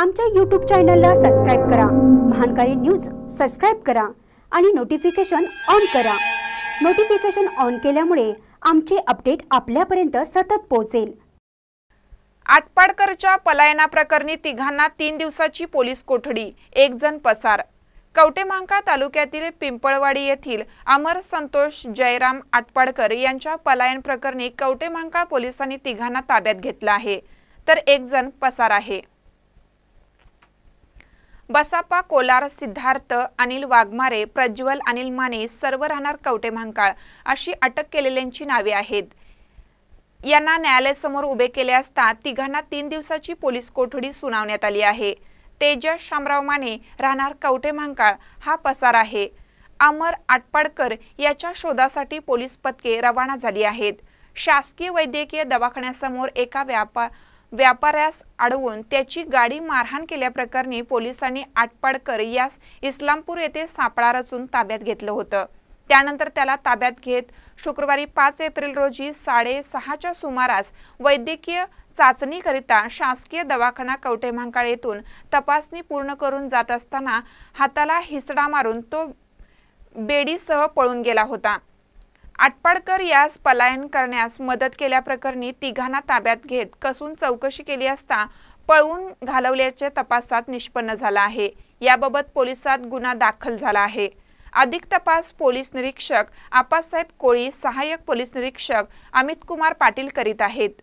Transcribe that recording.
आमच्या यूट्यूब चॅनलला सबस्क्राईब करा महानकारी न्यूज सबस्क्राईब करा आणि नोटिफिकेशन ऑन करा नोटिफिकेशन ऑन केल्यामुळे आमचे अपडेट आपल्यापर्यंत सतत पोहोचेल आटपाडकरच्या पलायनाप्रकरणी तिघांना तीन दिवसाची पोलीस कोठडी एक जण पसार कवटेमांका तालुक्यातील पिंपळवाडी येथील अमर संतोष जयराम आटपाडकर यांच्या पलायन प्रकरणी कवटेमांका पोलिसांनी तिघांना ताब्यात घेतला आहे तर एक जण पसार आहे बसापा कोलार सिद्धार्थ अनिल वाघमारे प्रज्वल अनिल माने सर्व राहणार कवटे महांकाळ अशी अटक केलेल्यांची नावे आहेत यांना न्यायालय समोर उभे केले असता तिघांना तीन दिवसाची पोलीस कोठडी सुनावण्यात आली आहे तेजस शामराव माने राहणार कवटे महांकाळ हा पसार आहे अमर आटपाडकर याच्या शोधासाठी पोलीस पथके रवाना झाली आहेत शासकीय वैद्यकीय दवाखान्यासमोर एका व्यापार व्यापाऱ्यास अडवून त्याची गाडी मारहाण केल्याप्रकरणी पोलिसांनी आटपाडकर यास इस्लामपूर येथे सापळा रचून ताब्यात घेतलं होतं त्यानंतर त्याला ताब्यात घेत शुक्रवारी पाच एप्रिल रोजी साडेसहाच्या सुमारास वैद्यकीय चाचणीकरिता शासकीय दवाखाना महांकाळ येथून तपासणी पूर्ण करून जात असताना हाताला हिसडा मारून तो बेडीसह पळून गेला होता आटपाडकर यास पलायन करण्यास मदत केल्याप्रकरणी तिघांना ताब्यात घेत कसून चौकशी केली असता पळवून घालवल्याचे तपासात निष्पन्न झाला आहे याबाबत पोलिसात गुन्हा दाखल झाला आहे अधिक तपास पोलीस निरीक्षक आप्पासाहेब कोळी सहाय्यक पोलीस निरीक्षक अमित कुमार पाटील करीत आहेत